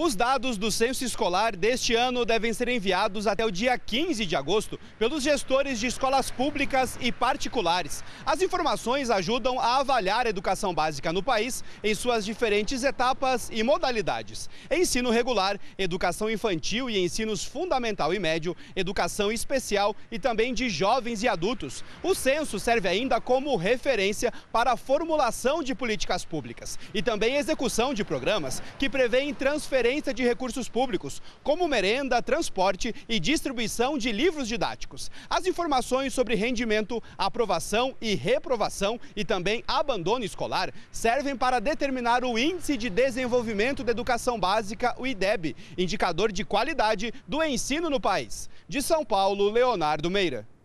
Os dados do censo escolar deste ano devem ser enviados até o dia 15 de agosto pelos gestores de escolas públicas e particulares. As informações ajudam a avaliar a educação básica no país em suas diferentes etapas e modalidades: ensino regular, educação infantil e ensinos fundamental e médio, educação especial e também de jovens e adultos. O censo serve ainda como referência para a formulação de políticas públicas e também execução de programas que prevêem transferência transferência de recursos públicos, como merenda, transporte e distribuição de livros didáticos. As informações sobre rendimento, aprovação e reprovação e também abandono escolar servem para determinar o Índice de Desenvolvimento da Educação Básica, o IDEB, indicador de qualidade do ensino no país. De São Paulo, Leonardo Meira.